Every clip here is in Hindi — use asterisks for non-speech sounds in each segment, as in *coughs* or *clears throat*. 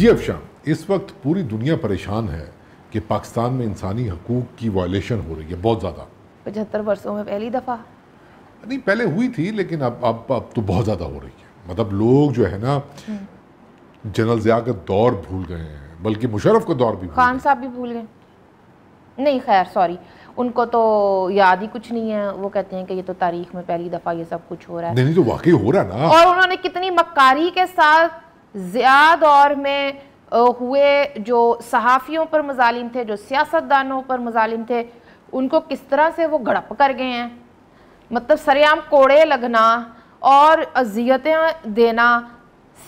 जी अब शाम इस वक्त पूरी दुनिया परेशान है कि पाकिस्तान में इंसानी हकूक़ की वायलेशन हो रही है बहुत ज़्यादा पचहत्तर वर्षों में पहली दफ़ा नहीं पहले हुई थी लेकिन अब अब अब तो बहुत ज़्यादा हो रही है मतलब लोग जो है ना हम्म। जनरल ज़िया का दौर भूल गए हैं बल्कि मुशरफ का दौर भी खान साहब भी भूल गए नहीं खैर सॉरी उनको तो याद ही कुछ नहीं है वो कहते हैं कि ये तो तारीख में पहली दफ़ा ये सब कुछ हो रहा है नहीं तो वाकई हो रहा है ना और उन्होंने कितनी मक्कारी के साथ ज़ियाद दौर में हुए जो सहाफ़ियों पर मजालिम थे जो सियासतदानों पर मजालिम थे उनको किस तरह से वो गड़प कर गए हैं मतलब सरेआम कोड़े लगना और अजियतें देना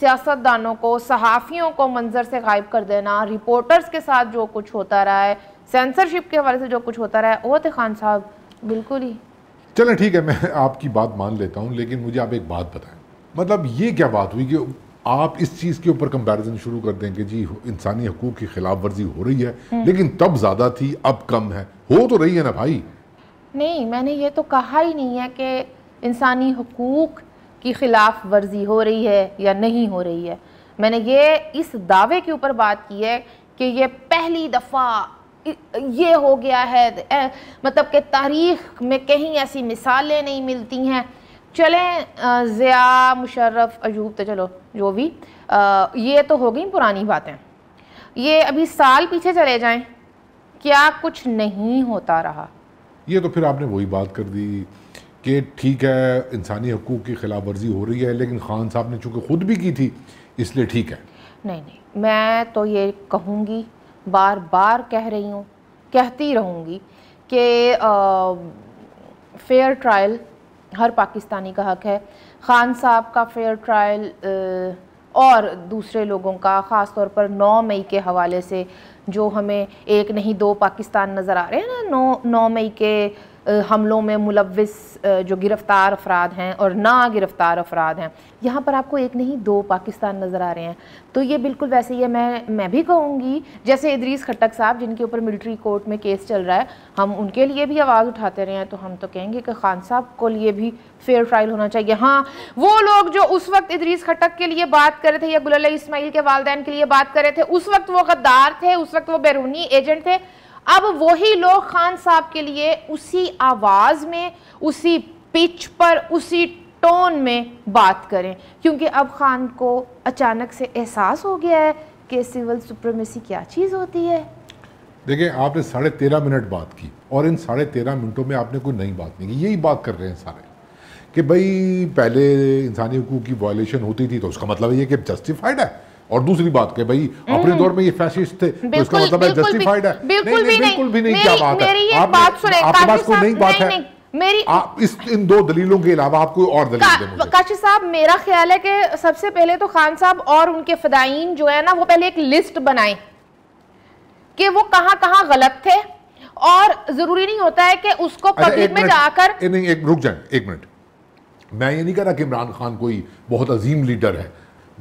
सियासतदानों को सहाफ़ियों को मंजर से गायब कर देना रिपोर्टर्स के साथ जो कुछ होता रहा है सेंसरशिप के हवाले से जो कुछ होता रहा है थे खान साहब बिल्कुल ही चलें ठीक है मैं आपकी बात मान लेता हूँ लेकिन मुझे आप एक बात बताएं मतलब ये क्या बात हुई कि आप इस चीज़ के ऊपर कंपैरिजन शुरू कर दें कि जी इंसानी हकूक़ की खिलाफ वर्जी हो रही है लेकिन तब ज़्यादा थी अब कम है हो तो रही है ना भाई नहीं मैंने ये तो कहा ही नहीं है कि इंसानी हकूक़ की खिलाफ वर्जी हो रही है या नहीं हो रही है मैंने ये इस दावे के ऊपर बात की है कि ये पहली दफ़ा ये हो गया है मतलब कि तारीख में कहीं ऐसी मिसालें नहीं मिलती हैं चलें ज़िया मुशर्रफ अजूब तो चलो जो भी आ, ये तो हो गई पुरानी बातें ये अभी साल पीछे चले जाएं क्या कुछ नहीं होता रहा ये तो फिर आपने वही बात कर दी कि ठीक है इंसानी हकूक़ की खिलाफ वर्जी हो रही है लेकिन खान साहब ने चूँकि ख़ुद भी की थी इसलिए ठीक है नहीं नहीं मैं तो ये कहूँगी बार बार कह रही हूँ कहती रहूँगी कि फेयर ट्रायल हर पाकिस्तानी का हक है ख़ान साहब का फेयर ट्रायल और दूसरे लोगों का ख़ास तौर पर 9 मई के हवाले से जो हमें एक नहीं दो पाकिस्तान नज़र आ रहे हैं ना 9 9 मई के हमलों में मुलविस जो गिरफ़्तार अफराद हैं और ना गिरफ़्तार अफराद हैं यहाँ पर आपको एक नहीं दो पाकिस्तान नज़र आ रहे हैं तो ये बिल्कुल वैसे ही है मैं मैं भी कहूँगी जैसे इदरीस खट्टक साहब जिनके ऊपर मिलिट्री कोर्ट में केस चल रहा है हम उनके लिए भी आवाज़ उठाते रहे हैं तो हम तो कहेंगे कि खान साहब को लिए भी फेयर ट्रायल होना चाहिए हाँ वो लोग जो उस वक्त इदरीस खट्टक के लिए बात कर रहे थे या गुल इसमाइल के वालदेन के लिए बात कर रहे थे उस वक्त वो गद्दार थे उस वक्त वो बैरूनी एजेंट थे अब वही लोग खान साहब के लिए उसी आवाज़ में उसी पिच पर उसी टोन में बात करें क्योंकि अब खान को अचानक से एहसास हो गया है कि सिविल सुप्रीमेसी क्या चीज़ होती है देखिए आपने साढ़े तेरह मिनट बात की और इन साढ़े तेरह मिनटों में आपने कोई नई बात नहीं की यही बात कर रहे हैं सारे कि भाई पहले इंसानी हकूक की वायलेशन होती थी तो उसका मतलब ये कि जस्टिफाइड है और दूसरी बात के भाई अपने हम्म। दौर में ये फैसिस्ट थे तो इसका मतलब है जस्टिफाइड है बिल्कुल भी नहीं बिल्कुल भी नहीं क्या बात है आपके पास कोई नई बात है मेरी आप इस इन दो दलीलों के अलावा आप कोई और दलील का, काशी साहब मेरा ख्याल है कि सबसे पहले तो खान साहब और उनके फदाइन जो है ना वो पहले एक लिस्ट बनाएं कि वो कहां कहां गलत थे और जरूरी नहीं होता है कि उसको पब्लिक अच्छा, में जाकर नहीं एक रुक जाए एक मिनट मैं ये नहीं कह रहा कि इमरान खान कोई बहुत अजीम लीडर है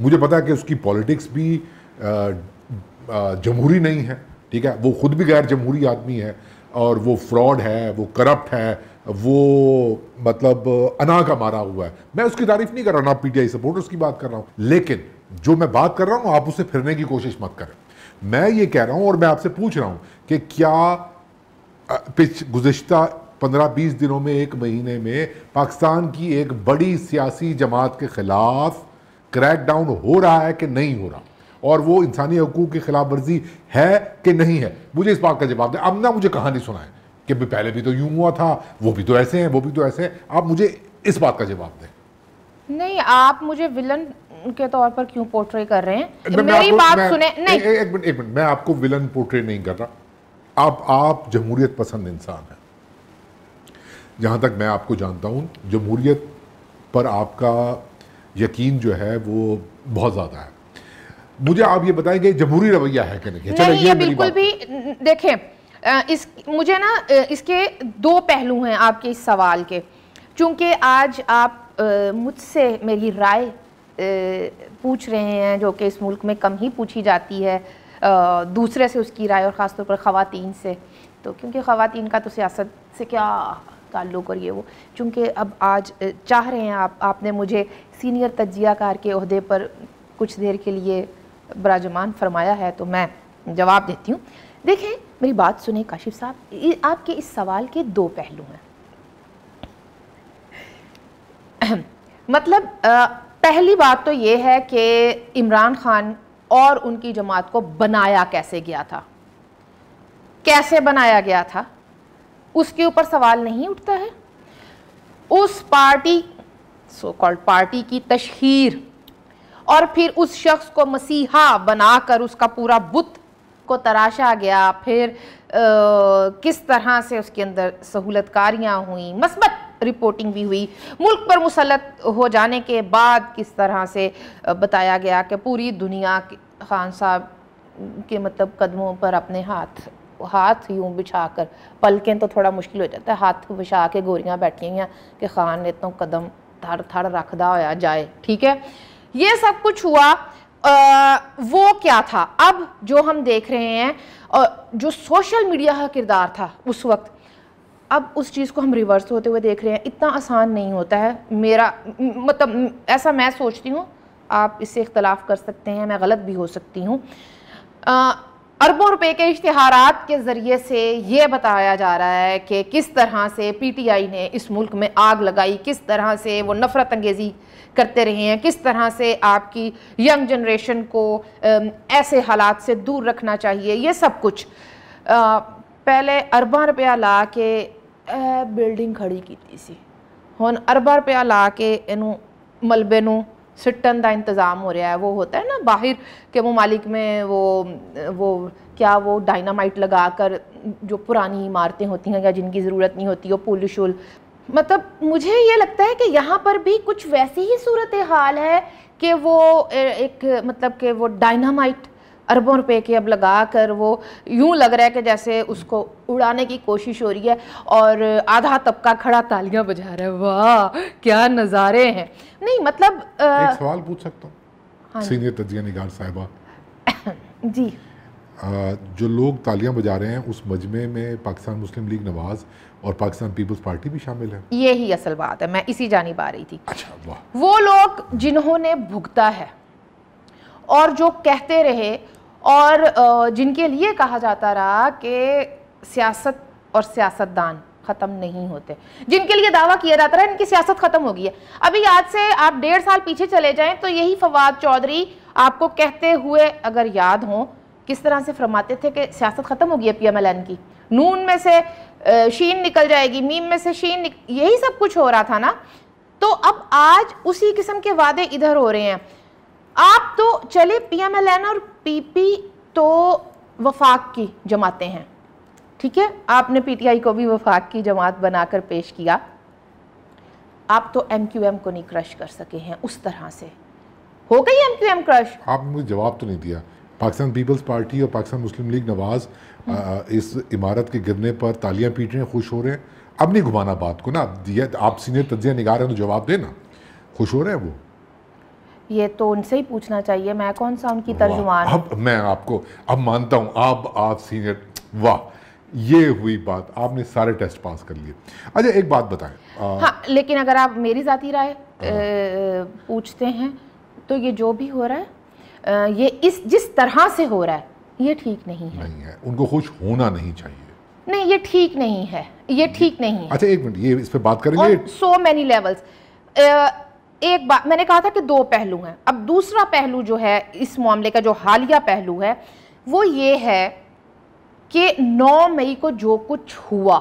मुझे पता है कि उसकी पॉलिटिक्स भी जमहूरी नहीं है ठीक है वो खुद भी गैर जमहूरी आदमी है और वो फ्रॉड है वो करप्ट है वो मतलब अना का मारा हुआ है मैं उसकी तारीफ नहीं कर रहा ना पीटीआई सपोर्टर्स की बात कर रहा हूँ लेकिन जो मैं बात कर रहा हूँ आप उसे फिरने की कोशिश मत करें मैं ये कह रहा हूँ और मैं आपसे पूछ रहा हूँ कि क्या पिछ गुज्तर पंद्रह बीस दिनों में एक महीने में पाकिस्तान की एक बड़ी सियासी जमात के खिलाफ क्रैक डाउन हो रहा है कि नहीं हो रहा और वो इंसानी हकूक की खिलाफ वर्जी है कि नहीं है मुझे इस बात का जवाब दें अब ना मुझे कहानी सुनाए कि भी पहले भी तो यूं हुआ था वो भी तो ऐसे हैं वो भी तो ऐसे हैं आप मुझे इस बात का जवाब दें नहीं आप मुझे विलन के तौर पर क्यों पोर्ट्रे कर रहे हैं मेरी बात सुने नहीं एक मिनट एक मिनट मैं आपको विलन पोर्ट्रे नहीं कर रहा आप आप जमहूरियत पसंद इंसान हैं जहां तक मैं आपको जानता हूं जमहूरियत पर आपका यकीन जो है वो बहुत ज़्यादा है मुझे आप ये बताएंगे जमहूरी रवैया है कि नहीं चलो अच्छा, ये, बिल्कुल भी देखें इस मुझे ना इसके दो पहलू हैं आपके इस सवाल के चूंकि आज आप मुझसे मेरी राय पूछ रहे हैं जो कि इस मुल्क में कम ही पूछी जाती है दूसरे से उसकी राय और ख़ासतौर पर ख़वान से तो क्योंकि ख़वान का तो सियासत से क्या ताल्लुक़ और ये वो चूँकि अब आज चाह रहे हैं आप आपने मुझे सीनियर तजियाकार के अहदे पर कुछ देर के लिए बराजमान फरमाया है तो मैं जवाब देती हूँ देखें मेरी बात सुने काशिफ साहब आपके इस सवाल के दो पहलू हैं *clears throat* मतलब आ, पहली बात तो ये है कि इमरान खान और उनकी जमात को बनाया कैसे गया था कैसे बनाया गया था उसके ऊपर सवाल नहीं उठता है उस पार्टी सो कॉल्ड पार्टी की तशहर और फिर उस शख्स को मसीहा बनाकर उसका पूरा बुत को तराशा गया फिर आ, किस तरह से उसके अंदर सहूलतकारियाँ हुई मस्बत रिपोर्टिंग भी हुई मुल्क पर मुसलत हो जाने के बाद किस तरह से बताया गया कि पूरी दुनिया खान साहब के मतलब कदमों पर अपने हाथ हाथ यूं बिछा कर पलकें तो थोड़ा मुश्किल हो जाता है हाथ बिछा के गोरियां बैठी हैं कि खान ने तो कदम थड़ थड़ रखदा होया जाए ठीक है ये सब कुछ हुआ आ, वो क्या था अब जो हम देख रहे हैं और जो सोशल मीडिया का किरदार था उस वक्त अब उस चीज़ को हम रिवर्स होते हुए देख रहे हैं इतना आसान नहीं होता है मेरा मतलब ऐसा मैं सोचती हूँ आप इससे इख्तलाफ कर सकते हैं मैं गलत भी हो सकती हूँ अरबों रुपए के इश्तहार के ज़रिए से ये बताया जा रहा है कि किस तरह से पी टी आई ने इस मुल्क में आग लगाई किस तरह से वो नफ़रत अंगेज़ी करते रहे हैं किस तरह से आपकी यंग जनरेशन को ऐसे हालात से दूर रखना चाहिए ये सब कुछ आ, पहले अरबा रुपया ला के बिल्डिंग खड़ी की सी हम अरबा रुपया ला के इनू मलबे न सिट्टन का इंतज़ाम हो रहा है वो होता है ना बाहर के ममालिक में वो वो क्या वो डायनामाइट लगा कर जो पुरानी इमारतें होती हैं या जिनकी ज़रूरत नहीं होती वो पुल शुल मतलब मुझे ये लगता है कि यहाँ पर भी कुछ वैसी ही सूरत हाल है कि वो एक मतलब कि वो डायनामाइट अरबों रुपए के अब लगा कर वो यूं लग रहा है कि जैसे उसको उड़ाने की कोशिश हो रही है और आधा तबका खड़ा तालियां बजा रहा है वाह क्या नज़ारे हैं नहीं मतलब आ, एक सवाल पूछ सकता हूँ हाँ सीनियर तजिया निगार साहबा *coughs* जी आ, जो लोग तालियां बजा रहे हैं उस मजमे में पाकिस्तान मुस्लिम लीग नवाज़ और पाकिस्तान पीपल्स पार्टी भी शामिल है ये ही असल बात है मैं इसी जानी पा रही थी अच्छा वो लोग जिन्होंने भुगता है और जो कहते रहे और जिनके लिए कहा जाता रहा कि सियासत और सियासतदान ख़त्म नहीं होते जिनके लिए दावा किया जाता रहा इनकी सियासत ख़त्म हो गई है अभी आज से आप डेढ़ साल पीछे चले जाएं तो यही फवाद चौधरी आपको कहते हुए अगर याद हों किस तरह से फरमाते थे कि सियासत ख़त्म हो गई है पीएमएलएन की नून में से शीन निकल जाएगी मीम में से शीन निक... यही सब कुछ हो रहा था ना तो अब आज उसी किस्म के वादे इधर हो रहे हैं आप तो चले पीएमएलएन और पीपी तो वफाक की जमाते हैं ठीक है आपने पीटीआई को भी वफाक की जमात बनाकर पेश किया आप तो एमक्यूएम को नहीं क्रश कर सके हैं उस तरह से हो गई एमक्यूएम क्रश आपने मुझे जवाब तो नहीं दिया पाकिस्तान पीपल्स पार्टी और पाकिस्तान मुस्लिम लीग नवाज आ, हम्म। इस इमारत के गिरने पर तालियां पीट रहे हैं खुश हो रहे हैं अब नहीं घुमाना बात को ना दिया आप सीनियर तजिया निगार हैं तो जवाब देना खुश हो रहे हैं वो ये तो उनसे ही पूछना चाहिए मैं कौन सा उनकी तर्जुमान अब मैं आपको अब मानता हूँ अब आप सीनियर वाह ये हुई बात आपने सारे टेस्ट पास कर लिए अच्छा एक बात बताएं हाँ लेकिन अगर आप मेरी ज़ाती राय हाँ। पूछते हैं तो ये जो भी हो रहा है ये इस जिस तरह से हो रहा है ये ठीक नहीं है नहीं है उनको खुश होना नहीं चाहिए नहीं ये ठीक नहीं है ये ठीक नहीं है अच्छा एक मिनट ये इस पर बात करेंगे सो मैनी लेवल्स एक बात मैंने कहा था कि दो पहलू हैं अब दूसरा पहलू जो है इस मामले का जो हालिया पहलू है वो ये है कि 9 मई को जो कुछ हुआ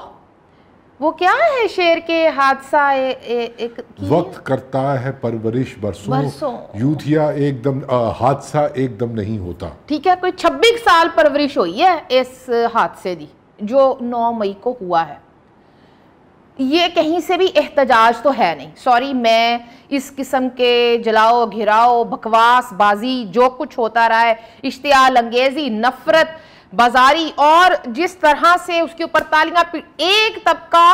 वो क्या है शेर के हादसा ए, ए, एक वक्त करता है परवरिश बरसों बरसों यूथिया एकदम हादसा एकदम नहीं होता ठीक है कोई 26 साल परवरिश हुई है इस हादसे की जो 9 मई को हुआ है ये कहीं से भी एहतजाज तो है नहीं सॉरी मैं इस किस्म के जलाओ घिराओ बकवास बाजी जो कुछ होता रहा है इश्तियाल अंगेजी नफ़रत बाजारी और जिस तरह से उसके ऊपर तालियां एक तबका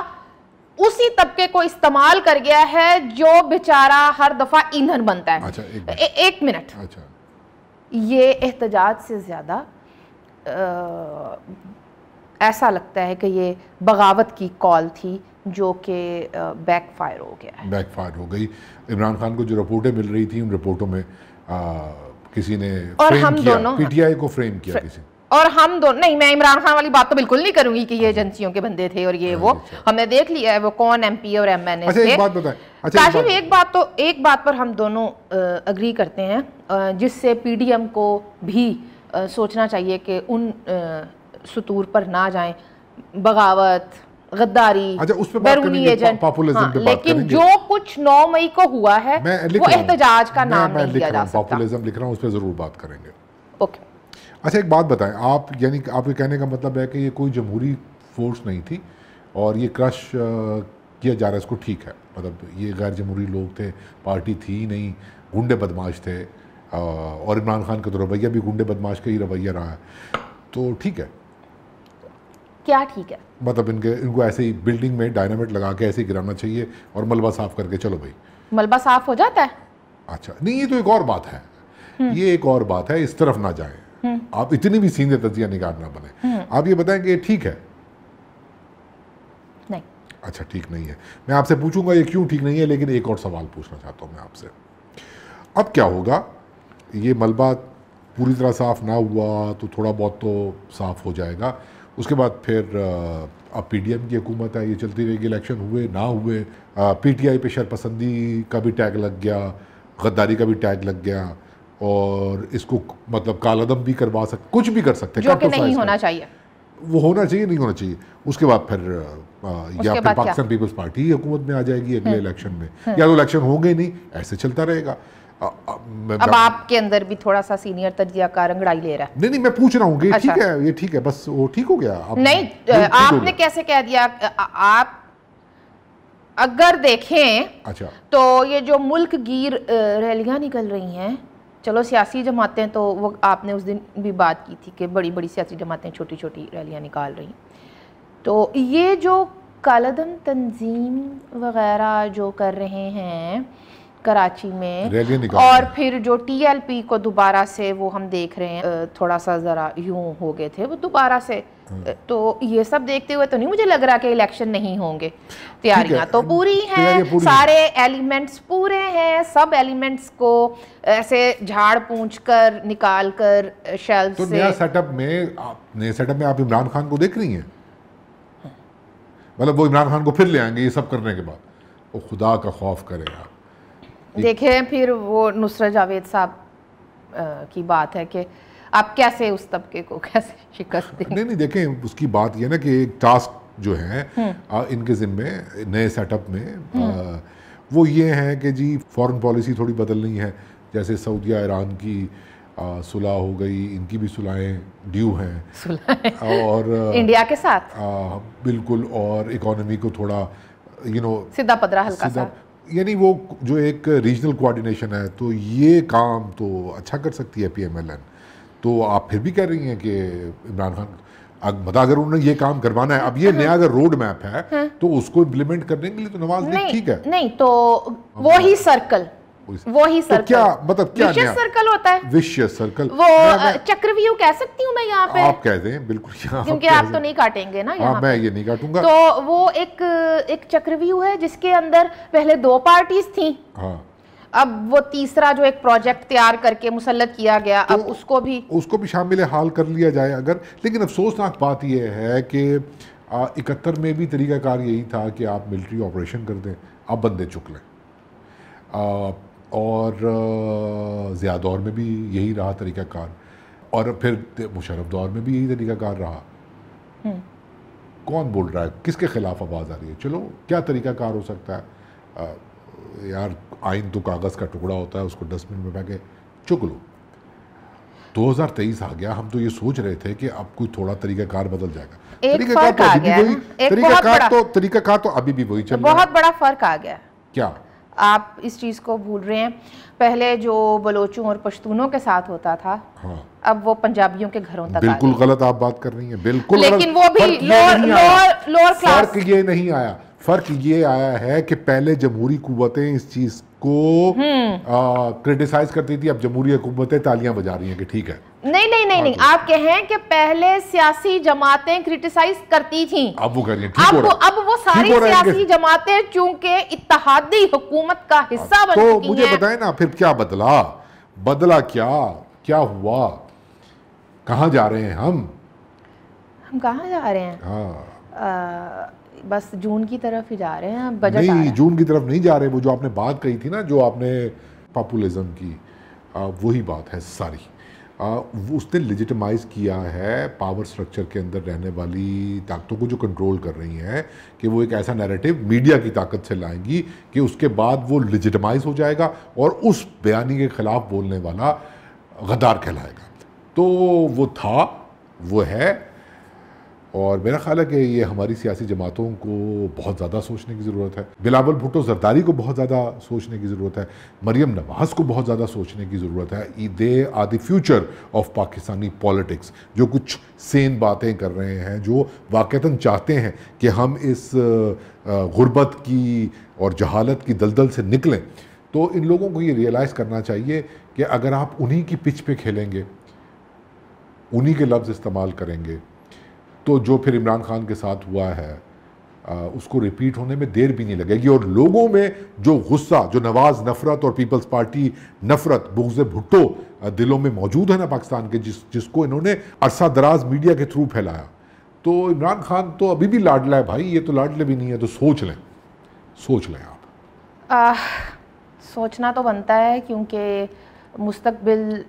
उसी तबके को इस्तेमाल कर गया है जो बेचारा हर दफ़ा ईंधन बनता है अच्छा, एक, ए, एक मिनट अच्छा। ये एहतजाज से ज़्यादा ऐसा लगता है कि ये बगावत की कॉल थी जो कि बैक फायर हो गया बैक फायर हो गई इमरान खान को जो रिपोर्टें मिल रही थी उन रिपोर्टों में आ, किसी ने और फ्रेम हम किया, दोनों पीटीआई को फ्रेम किया किसी और हम दोनों नहीं मैं इमरान खान वाली बात तो बिल्कुल नहीं करूंगी कि ये अच्छा। एजेंसियों के बंदे थे और ये हाँ वो अच्छा। हमने देख लिया है वो कौन एमपी और एम एन एक अच्छा, एक, अच्छा, एक बात तो एक बात पर हम दोनों अग्री करते हैं जिससे पीडीएम को भी सोचना चाहिए कि उन सतूर पर ना जाएं बगावत गद्दारी अच्छा उस पे बैरूनी एजेंट पॉपुलिज्म हाँ, लेकिन जो कुछ 9 मई को हुआ है वो एहतजाज का नाम मैं, नहीं लिया जा सकता पॉपुलिज्म लिख रहा हूँ उस पर जरूर बात करेंगे ओके अच्छा एक बात बताएं आप यानी आपके कहने का मतलब है कि ये कोई जमहूरी फोर्स नहीं थी और ये क्रश किया जा रहा है इसको ठीक है मतलब ये गैर जमहूरी लोग थे पार्टी थी नहीं गुंडे बदमाश थे और इमरान खान का तो रवैया भी गुंडे बदमाश का ही रवैया रहा है तो ठीक है क्या ठीक है मतलब इनके इनको ऐसे ही बिल्डिंग में डायनामिट लगा के ऐसे ही गिराना चाहिए और मलबा साफ करके चलो भाई मलबा साफ हो जाता है अच्छा नहीं ये तो एक और बात है हम्म। ये एक और बात है इस तरफ ना जाए हम्म। आप इतनी भी सीधे तजिया निगार ना बने हम्म। आप ये बताएं कि ठीक है नहीं अच्छा ठीक नहीं है मैं आपसे पूछूंगा ये क्यों ठीक नहीं है लेकिन एक और सवाल पूछना चाहता हूँ मैं आपसे अब क्या होगा ये मलबा पूरी तरह साफ ना हुआ तो थोड़ा बहुत तो साफ हो जाएगा उसके बाद फिर अब पी डी एम की हुकूमत है ये चलती रहेगी इलेक्शन हुए ना हुए पी टी आई पर शरपसंदी का भी टैग लग गया गद्दारी का भी टैग लग गया और इसको मतलब कालादम भी करवा सकते कुछ भी कर सकते हैं तो नहीं होना चाहिए वो होना चाहिए नहीं होना चाहिए उसके बाद फिर या फिर पाकिस्तान पीपल्स पार्टी हुकूमत में आ जाएगी अगले हम्म। इलेक्शन में हम्म। या तो इलेक्शन होंगे नहीं ऐसे चलता रहेगा आ, आ, अब आपके अंदर भी थोड़ा सा सीनियर ले रहा है नहीं नहीं मैं पूछ रहा हूँ ये ठीक अच्छा। है ये ठीक है बस वो ठीक हो गया आप, नहीं आपने कैसे कह दिया आप अगर देखें अच्छा तो ये जो मुल्क गिर रैलियाँ निकल रही हैं चलो सियासी जमातें तो वो आपने उस दिन भी बात की थी कि बड़ी बड़ी सियासी जमातें छोटी छोटी रैलियाँ निकाल रही तो ये जो कालदम तंजीम वगैरह जो कर रहे हैं कराची में और फिर जो टीएलपी को दोबारा से वो हम देख रहे हैं थोड़ा सा ज़रा यूं हो गए थे वो दोबारा से हाँ। तो ये सब देखते हुए तो नहीं मुझे लग रहा कि इलेक्शन नहीं होंगे तैयारियां तो पूरी हैं सारे एलिमेंट्स पूरे हैं सब एलिमेंट्स को ऐसे झाड़ पूछ कर निकाल कर शेल्फ तो नया सेटअप में नए सेटअप में आप इमरान खान को देख रही हैं हाँ। मतलब वो इमरान खान को फिर ले आएंगे ये सब करने के बाद वो खुदा का खौफ करेगा देखे फिर वो नुसरत जावेद साहब की बात है कि आप कैसे उस तबके को कैसे शिकस्त दें नहीं नहीं देखें उसकी बात ये ना कि एक टास्क जो है आ, हम्म। इनके जिम्मे नए सेटअप में आ, हम्म। वो ये है कि जी फॉरेन पॉलिसी थोड़ी बदलनी है जैसे सऊदीया ईरान की सुलह हो गई इनकी भी सुलहें ड्यू हैं और इंडिया के साथ आ, बिल्कुल और इकोनॉमी को थोड़ा यू नो सीधा पदरा हल्का सा यानी वो जो एक रीजनल कोऑर्डिनेशन है तो ये काम तो अच्छा कर सकती है पीएमएलएन तो आप फिर भी कह रही हैं कि इमरान खान बता अगर उन्होंने ये काम करवाना है अब ये नया अगर रोड मैप है हाँ। तो उसको इम्प्लीमेंट करने के लिए तो नवाज ठीक है नहीं तो वो ही सर्कल वही सर्कल तो क्या मतलब क्या विशेष सर्कल होता है विशेष सर्कल वो चक्रव्यूह कह सकती हूँ मैं यहाँ पे आप कह दें बिल्कुल *laughs* क्योंकि आप, तो नहीं काटेंगे ना हाँ, यहाँ मैं ये नहीं काटूंगा तो वो एक एक चक्रव्यूह है जिसके अंदर पहले दो पार्टीज थी हाँ अब वो तीसरा जो एक प्रोजेक्ट तैयार करके मुसलत किया गया तो अब उसको भी उसको भी शामिल हाल कर लिया जाए अगर लेकिन अफसोसनाक बात यह है कि इकहत्तर में भी तरीका कार यही था कि आप मिलिट्री ऑपरेशन कर दें आप बंदे चुक लें और ज़िया दौर में भी यही रहा तरीक़ाकार और फिर मुशरफ दौर में भी यही तरीक़ाकार रहा हम्म। कौन बोल रहा है किसके खिलाफ आवाज़ आ रही है चलो क्या तरीक़ाकार हो सकता है आ, यार आइन तो कागज़ का टुकड़ा होता है उसको डस्टबिन में फेंके चुक लो 2023 आ गया हम तो ये सोच रहे थे कि अब कोई थोड़ा तरीकाकार बदल जाएगा तरीकाकार तो अभी भी वही तरीकाकार तो तरीकाकार तो अभी भी वही चल बहुत बड़ा फर्क आ गया क्या आप इस चीज़ को भूल रहे हैं पहले जो बलोचों और पश्तूनों के साथ होता था हाँ। अब वो पंजाबियों के घरों तक बिल्कुल गलत आप बात कर रही हैं बिल्कुल लेकिन वो भी लोअर लोअर क्लास ये नहीं आया फर्क ये आया है कि पहले जमहूरी कुतें इस चीज को क्रिटिसाइज हम्म। करती थी अब जमहूरी हुकूमतें तालियां बजा रही हैं कि ठीक है नहीं नहीं नहीं नहीं हाँ आप कहें कि पहले सियासी जमातें क्रिटिसाइज करती थीं अब वो कर अब वो, अब वो सारी सियासी जमातें चूंकि इतिहादी हुकूमत का हाँ, हिस्सा बन तो मुझे बताएं ना फिर क्या बदला बदला क्या क्या हुआ कहाँ जा रहे हैं हम हम कहाँ जा रहे हैं हाँ बस जून की तरफ ही जा रहे हैं बजट नहीं आ जून की तरफ नहीं जा रहे वो जो आपने बात कही थी ना जो आपने पॉपुलिज्म की वही बात है सारी आ, उसने लिजिटमाइज किया है पावर स्ट्रक्चर के अंदर रहने वाली ताकतों को जो कंट्रोल कर रही हैं कि वो एक ऐसा नैरेटिव मीडिया की ताकत से लाएंगी कि उसके बाद वो लिजिटमाइज हो जाएगा और उस बयानी के ख़िलाफ़ बोलने वाला गद्दार कहलाएगा तो वो था वो है और मेरा ख्याल है कि ये हमारी सियासी जमातों को बहुत ज़्यादा सोचने की ज़रूरत है बिलावल भुट्टो जरदारी को बहुत ज़्यादा सोचने की ज़रूरत है मरियम नवाज़ को बहुत ज़्यादा सोचने की ज़रूरत है they are the future of Pakistani politics जो कुछ सेन बातें कर रहे हैं जो वाक़ता चाहते हैं कि हम इस गुर्बत की और जहालत की दलदल से निकलें तो इन लोगों को ये रियलाइज़ करना चाहिए कि अगर आप उन्हीं की पिच पे खेलेंगे उन्हीं के लफ्ज़ इस्तेमाल करेंगे तो जो फिर इमरान खान के साथ हुआ है आ, उसको रिपीट होने में देर भी नहीं लगेगी और लोगों में जो गुस्सा जो नवाज़ नफरत और पीपल्स पार्टी नफरत बुगज भुट्टो दिलों में मौजूद है ना पाकिस्तान के जिस जिसको इन्होंने अरसा दराज मीडिया के थ्रू फैलाया तो इमरान खान तो अभी भी लाडला है भाई ये तो लाडले भी नहीं है तो सोच लें सोच लें आप आ, सोचना तो बनता है क्योंकि मुस्तबिल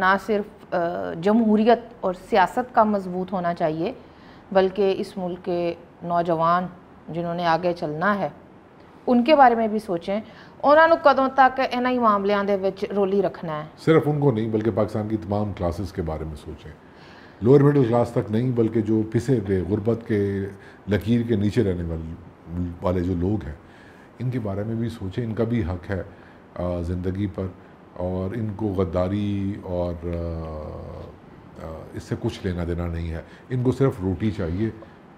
ना सिर्फ जमहूरीत और सियासत का मजबूत होना चाहिए बल्कि इस मुल्क के नौजवान जिन्होंने आगे चलना है उनके बारे में भी सोचें उन्होंने कदों तक इन्ह ही मामलों के रोली रखना है सिर्फ उनको नहीं बल्कि पाकिस्तान की तमाम क्लासेस के बारे में सोचें लोअर मिडिल क्लास तक नहीं बल्कि जो पिसे हुए गुर्बत के लकीर के नीचे रहने वाले वाले जो लोग हैं इनके बारे में भी सोचें इनका भी हक है ज़िंदगी पर और इनको गद्दारी और इससे कुछ लेना देना नहीं है इनको सिर्फ रोटी चाहिए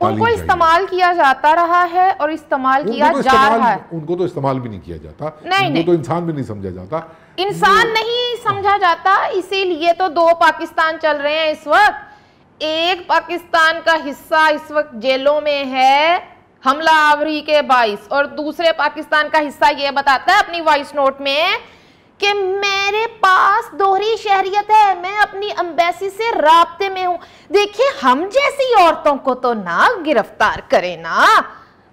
उनको इस्तेमाल किया जाता रहा है और इस्तेमाल किया तो जा रहा है उनको तो इस्तेमाल भी नहीं किया जाता नहीं, नहीं। तो इंसान भी नहीं समझा जाता इंसान नहीं हाँ। समझा जाता इसीलिए तो दो पाकिस्तान चल रहे हैं इस वक्त एक पाकिस्तान का हिस्सा इस वक्त जेलों में है हमला आवरी के बाइस और दूसरे पाकिस्तान का हिस्सा यह बताता है अपनी वॉइस नोट में कि मेरे पास दोहरी शहरियत है मैं अपनी अम्बेसी से रबते में हूँ देखिए हम जैसी औरतों को तो ना गिरफ्तार करें ना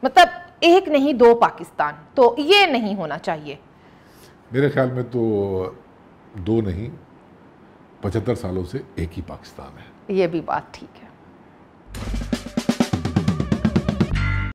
मतलब एक नहीं दो पाकिस्तान तो ये नहीं होना चाहिए मेरे ख्याल में तो दो नहीं पचहत्तर सालों से एक ही पाकिस्तान है ये भी बात ठीक है